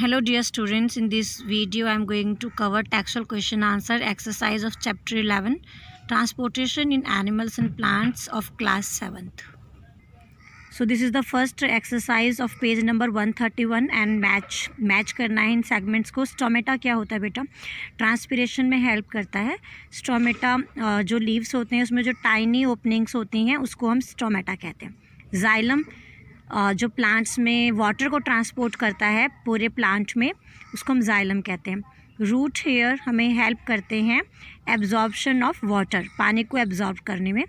hello dear students in this video i am going to cover textual question answer exercise of chapter 11 transportation in animals and plants of class 7th so this is the first exercise of page number 131 and match match करना है इन segments को stomata क्या होता है बेटा transpiration में help करता है स्टोमेटा जो लीव्स होते हैं उसमें जो टाइनी ओपनिंग्स होती हैं उसको हम स्टोमेटा कहते हैं जाइलम जो प्लांट्स में वाटर को ट्रांसपोर्ट करता है पूरे प्लांट में उसको हम जाइलम कहते हैं रूट हेयर हमें हेल्प करते हैं एब्जॉर्बशन ऑफ वाटर पानी को एब्जॉर्ब करने में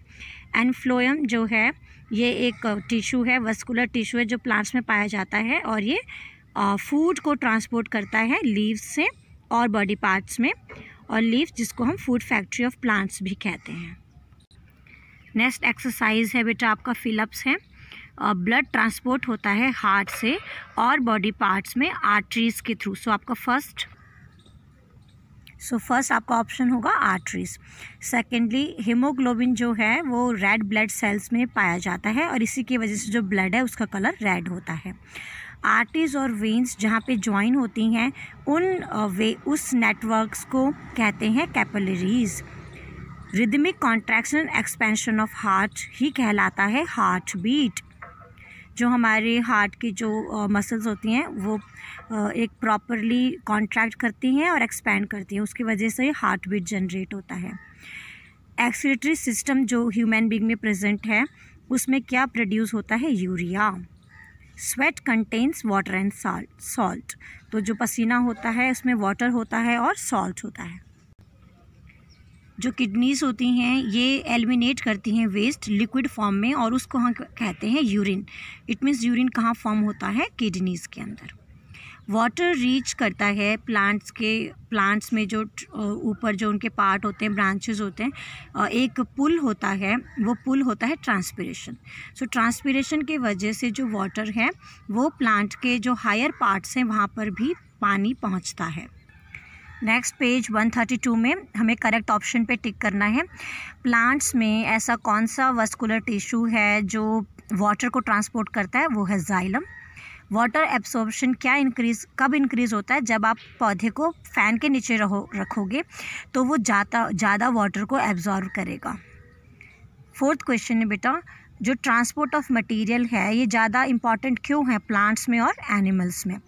एंड फ्लोएम जो है ये एक टिश्यू है वस्कुलर टिश्यू है जो प्लांट्स में पाया जाता है और ये फूड को ट्रांसपोर्ट करता है लीव्स से और बॉडी पार्ट्स में और लीव्स जिसको हम फूड फैक्ट्री ऑफ प्लांट्स भी कहते हैं नेक्स्ट एक्सरसाइज है बेटा आपका फिलअप्स है ब्लड ट्रांसपोर्ट होता है हार्ट से और बॉडी पार्ट्स में आर्टरीज़ के थ्रू सो आपका फर्स्ट सो फर्स्ट आपका ऑप्शन होगा आर्टरीज सेकेंडली हीमोग्लोबिन जो है वो रेड ब्लड सेल्स में पाया जाता है और इसी की वजह से जो ब्लड है उसका कलर रेड होता है आर्टरीज और वेंस जहाँ पे ज्वाइन होती हैं उन वे उस नेटवर्क्स को कहते हैं capillaries rhythmic contraction expansion of heart ही कहलाता है हार्ट बीट जो हमारे हार्ट की जो मसल्स होती हैं वो एक प्रॉपरली कॉन्ट्रैक्ट करती हैं और एक्सपेंड करती हैं उसकी वजह से हार्ट बीट जनरेट होता है एक्सीटरी सिस्टम जो ह्यूमन बींग में प्रेजेंट है उसमें क्या प्रोड्यूस होता है urea sweat contents water and salt salt तो जो पसीना होता है उसमें वाटर होता है और सॉल्ट होता है जो किडनीज होती हैं ये एलिमिनेट करती हैं वेस्ट लिक्विड फॉर्म में और उसको हम कहते हैं यूरिन इट मीन्स यूरिन कहाँ फॉर्म होता है किडनीज़ के अंदर वाटर रीच करता है प्लांट्स के प्लांट्स में जो ऊपर जो उनके पार्ट होते हैं ब्रांचेस होते हैं एक पुल होता है वो पुल होता है ट्रांसपीरेशन सो ट्रांसपीरेशन के वजह से जो वाटर है वो प्लांट के जो हायर पार्ट्स हैं वहाँ पर भी पानी पहुँचता है नेक्स्ट पेज 132 में हमें करेक्ट ऑप्शन पे टिक करना है प्लांट्स में ऐसा कौन सा वस्कुलर टिश्यू है जो वाटर को ट्रांसपोर्ट करता है वो है जाइलम वाटर एब्सॉर्बेशन क्या इंक्रीज कब इंक्रीज़ होता है जब आप पौधे को फ़ैन के नीचे रहो रखोगे तो वो ज़्यादा ज़्यादा वाटर को एब्जॉर्व करेगा फोर्थ क्वेश्चन है बेटा जो ट्रांसपोर्ट ऑफ मटेरियल है ये ज़्यादा इंपॉर्टेंट क्यों है प्लांट्स में और एनिमल्स में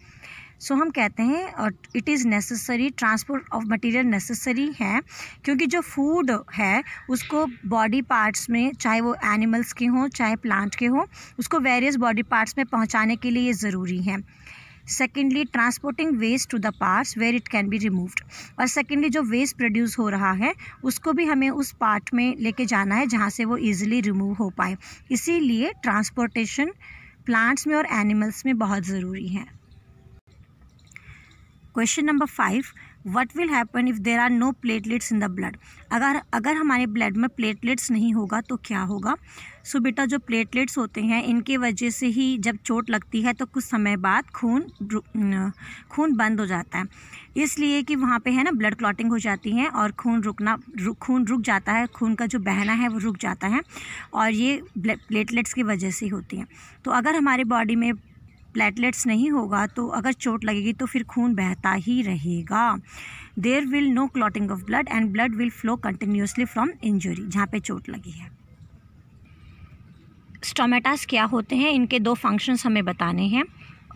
सो हम कहते हैं और it is necessary transport of material necessary है क्योंकि जो फूड है उसको बॉडी पार्ट्स में चाहे वो एनिमल्स के हों चाहे प्लांट के हों उसको वेरियस बॉडी पार्ट्स में पहुंचाने के लिए ये ज़रूरी है secondly transporting waste to the parts where it can be removed और सेकेंडली जो वेस्ट प्रोड्यूस हो रहा है उसको भी हमें उस पार्ट में लेके जाना है जहाँ से वो ईजिली रिमूव हो पाए इसीलिए ट्रांसपोर्टेशन प्लांट्स में और एनिमल्स में बहुत ज़रूरी है question number five what will happen if there are no platelets in the blood अगर अगर हमारे ब्लड में प्लेटलेट्स नहीं होगा तो क्या होगा सो so, बेटा जो प्लेटलेट्स होते हैं इनके वजह से ही जब चोट लगती है तो कुछ समय बाद खून खून बंद हो जाता है इसलिए कि वहाँ पे है ना ब्लड क्लॉटिंग हो जाती है और खून रुकना रु, खून रुक जाता है खून का जो बहना है वो रुक जाता है और ये प्लेटलेट्स की वजह से होती हैं तो अगर हमारे बॉडी में प्लेटलेट्स नहीं होगा तो अगर चोट लगेगी तो फिर खून बहता ही रहेगा there will no clotting of blood and blood will flow continuously from injury जहाँ पे चोट लगी है स्टोमेटास क्या होते हैं इनके दो फंक्शंस हमें बताने हैं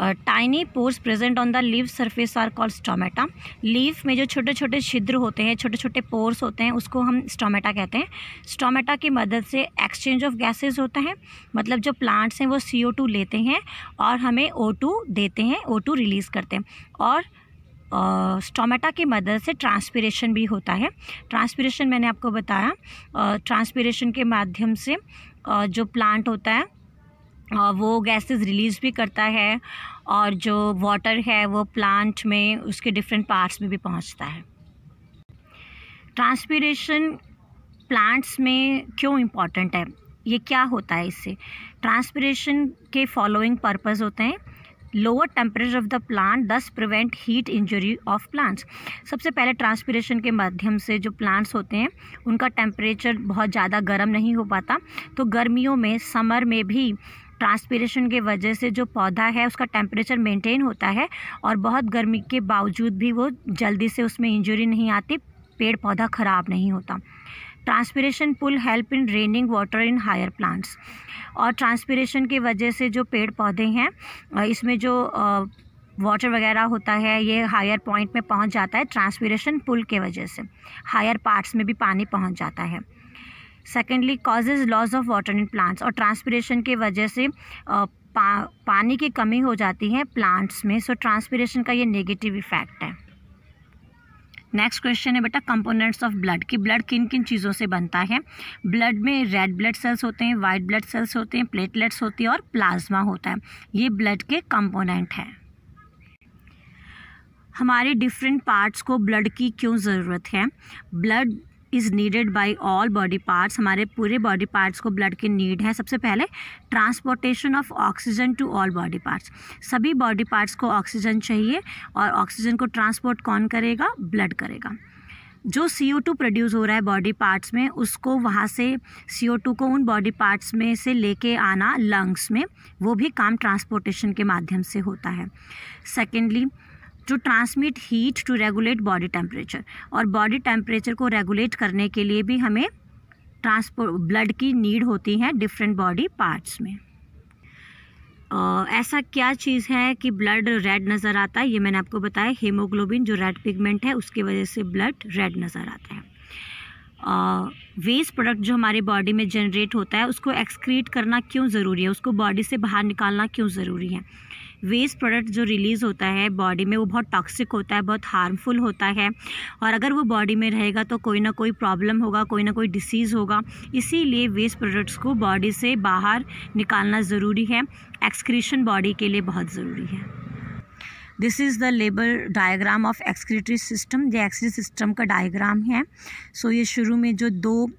tiny pores present on the leaf surface are called stomata leaf में जो छोटे छोटे छिद्र होते हैं छोटे छोटे पोर्स होते हैं उसको हम स्टोमेटा कहते हैं स्टोमेटा की मदद से एक्सचेंज ऑफ गैसेज होता है मतलब जो प्लांट्स हैं वो सी टू लेते हैं और हमें ओ टू देते हैं ओ टू रिलीज़ करते हैं और स्टोमेटा uh, की मदद से ट्रांसपीरेशन भी होता है ट्रांसपीरेशन मैंने आपको बताया ट्रांसपीरेशन uh, के माध्यम से uh, जो प्लांट होता है वो गैसेस रिलीज़ भी करता है और जो वाटर है वो प्लांट में उसके डिफरेंट पार्ट्स में भी पहुंचता है ट्रांसपीरेशन प्लांट्स में क्यों इम्पॉर्टेंट है ये क्या होता है इससे ट्रांसपीरेशन के फॉलोइंग पर्पस होते हैं lower temperature of the plant thus prevent heat injury of plants सबसे पहले ट्रांसपीरेशन के माध्यम से जो प्लांट्स होते हैं उनका टेम्परेचर बहुत ज़्यादा गर्म नहीं हो पाता तो गर्मियों में समर में भी ट्रांसपीरेशन के वजह से जो पौधा है उसका टेम्परेचर मेंटेन होता है और बहुत गर्मी के बावजूद भी वो जल्दी से उसमें इंजरी नहीं आती पेड़ पौधा ख़राब नहीं होता transpiration pull help in raising water in higher plants और ट्रांसपीरेशन की वजह से जो पेड़ पौधे हैं इसमें जो वाटर वगैरह होता है ये हायर पॉइंट में पहुंच जाता है ट्रांसपीरेशन पुल के वजह से हायर पार्ट्स में भी पानी पहुंच जाता है secondly causes loss of water in plants और ट्रांसपीरेशन की वजह से पा, पानी की कमी हो जाती है प्लांट्स में सो so, ट्रांसपीरेशन का ये नेगेटिव इफेक्ट है नेक्स्ट क्वेश्चन है बेटा कंपोनेंट्स ऑफ ब्लड कि ब्लड किन किन चीज़ों से बनता है ब्लड में रेड ब्लड सेल्स होते हैं वाइट ब्लड सेल्स होते हैं प्लेटलेट्स होती है और प्लाज्मा होता है ये ब्लड के कंपोनेंट हैं हमारे डिफरेंट पार्ट्स को ब्लड की क्यों ज़रूरत है blood is needed by all body parts हमारे पूरे बॉडी पार्ट्स को ब्लड की नीड है सबसे पहले transportation of oxygen to all body parts सभी बॉडी पार्ट्स को ऑक्सीजन चाहिए और ऑक्सीजन को ट्रांसपोर्ट कौन करेगा ब्लड करेगा जो सी ओ टू प्रोड्यूस हो रहा है बॉडी पार्ट्स में उसको वहाँ से सी ओ टू को उन बॉडी पार्ट्स में से लेके आना लंग्स में वो भी काम ट्रांसपोर्टेशन के माध्यम से होता है secondly to transmit heat to regulate body temperature और बॉडी टेम्परेचर को रेगुलेट करने के लिए भी हमें ट्रांसपोर्ट ब्लड की नीड होती है डिफरेंट बॉडी पार्ट्स में आ, ऐसा क्या चीज़ है कि ब्लड रेड नज़र आता है ये मैंने आपको बताया हीमोग्लोबिन जो रेड पिगमेंट है उसकी वजह से ब्लड रेड नज़र आता है वेस्ट प्रोडक्ट जो हमारे बॉडी में जनरेट होता है उसको एक्सक्रीट करना क्यों ज़रूरी है उसको बॉडी से बाहर निकालना क्यों ज़रूरी है वेस्ट प्रोडक्ट जो रिलीज़ होता है बॉडी में वो बहुत टॉक्सिक होता है बहुत हार्मफुल होता है और अगर वो बॉडी में रहेगा तो कोई ना कोई प्रॉब्लम होगा कोई ना कोई डिसीज़ होगा इसीलिए वेस्ट प्रोडक्ट्स को बॉडी से बाहर निकालना ज़रूरी है एक्सक्रीशन बॉडी के लिए बहुत ज़रूरी है this is the labelled diagram of excretory system ये एक्सक्री सिस्टम का डायग्राम है सो so, ये शुरू में जो दो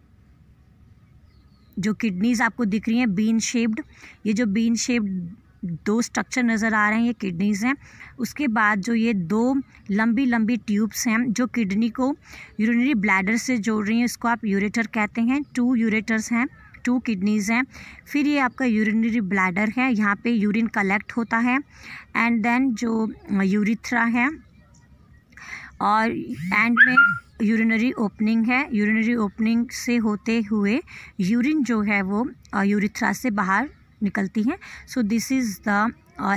जो किडनीज़ आपको दिख रही हैं बीन शेप्ड ये जो बीन शेप्ड दो स्ट्रक्चर नज़र आ रहे हैं ये किडनीज़ हैं उसके बाद जो ये दो लंबी लंबी ट्यूब्स हैं जो किडनी को यूरिनरी ब्लैडर से जोड़ रही हैं इसको आप यूरेटर कहते हैं टू यूरेटर्स हैं टू किडनीज़ हैं फिर ये आपका यूरिनरी ब्लैडर है यहाँ पे यूरिन कलेक्ट होता है एंड देन जो यूरिथ्रा है और एंड में यूरिनरी ओपनिंग है यूरिनरी ओपनिंग से होते हुए यूरिन जो है वो यूरिथ्रा से बाहर निकलती हैं so this is the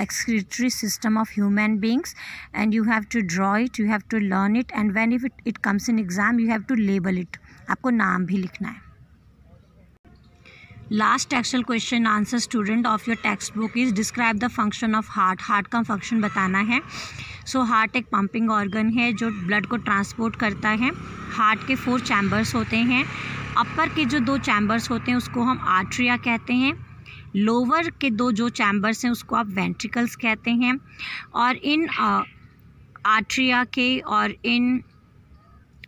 excretory system of human beings and you have to draw it you have to learn it and when if it it comes in exam you have to label it आपको नाम भी लिखना है last textual question answer student of your text book is describe the function of heart heart का function बताना है so so, heart एक pumping organ है जो ब्लड को ट्रांसपोर्ट करता है हार्ट के फोर चैम्बर्स होते हैं अपर के जो दो चैम्बर्स होते हैं उसको हम आर्ट्रिया कहते हैं लोअर के दो जो चैम्बर्स हैं उसको आप वेंट्रिकल्स कहते हैं और इन आर्ट्रिया के और इन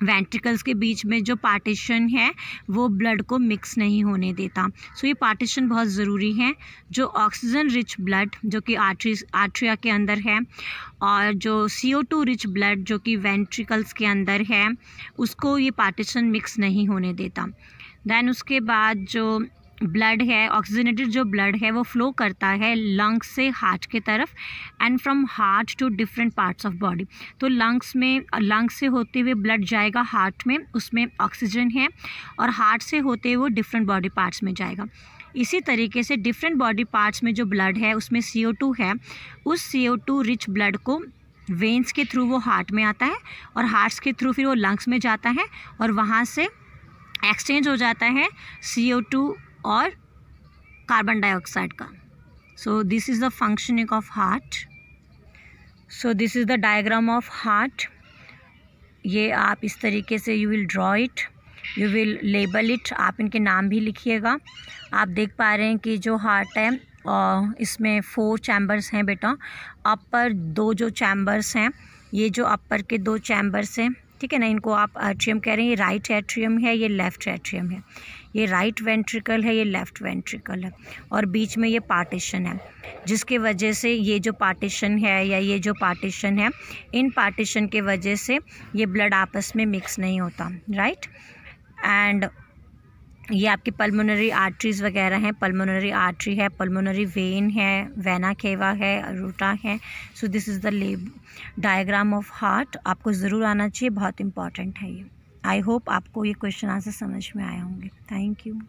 वेंट्रिकल्स के बीच में जो पार्टीशन है वो ब्लड को मिक्स नहीं होने देता सो ये पार्टीशन बहुत ज़रूरी है जो ऑक्सीजन रिच ब्लड जो कि आर्ट्री आर्ट्रिया के अंदर है और जो C O two rich blood जो कि वेंट्रिकल्स के अंदर है उसको ये पार्टीशन मिक्स नहीं होने देता दैन उसके बाद जो ब्लड है ऑक्सीजनेटेड जो ब्लड है वो फ्लो करता है लंग्स से हार्ट के तरफ and from heart to different parts of body तो लंग्स में लंग्स से होते हुए ब्लड जाएगा हार्ट में उसमें ऑक्सीजन है और हार्ट से होते हुए डिफरेंट बॉडी पार्ट्स में जाएगा इसी तरीके से डिफरेंट बॉडी पार्ट्स में जो ब्लड है उसमें सी है उस सी रिच ब्लड को वेंस के थ्रू वो हार्ट में आता है और हार्ट्स के थ्रू फिर वो लंग्स में जाता है और वहाँ से एक्सचेंज हो जाता है सी ओ टू और कार्बन डाइऑक्साइड का so this is the functioning of heart so this is the diagram of heart ये आप इस तरीके से you will draw it you will label it आप इनके नाम भी लिखिएगा आप देख पा रहे हैं कि जो हार्ट है और इसमें फोर चैम्बर्स हैं बेटा अपर दो जो चैम्बर्स हैं ये जो अपर के दो चैम्बर्स हैं ठीक है ना इनको आप एट्रियम कह रहे हैं ये राइट एट्रियम है ये लेफ़्ट एट्रियम है ये राइट वेंट्रिकल है ये लेफ़्ट वेंट्रिकल है और बीच में ये पार्टीशन है जिसके वजह से ये जो पार्टीशन है या ये जो पार्टीशन है इन पार्टीशन के वजह से ये ब्लड आपस में मिक्स नहीं होता राइट एंड ये आपकी पल्मोनरी आर्टरीज़ वगैरह हैं पल्मोनरी आर्टरी है पल्मोनरी वेन है वेना केवा है रूटा है so this is the labelled diagram of heart आपको ज़रूर आना चाहिए बहुत इंपॉर्टेंट है ये आई होप आपको ये क्वेश्चन आंसर समझ में आए होंगे थैंक यू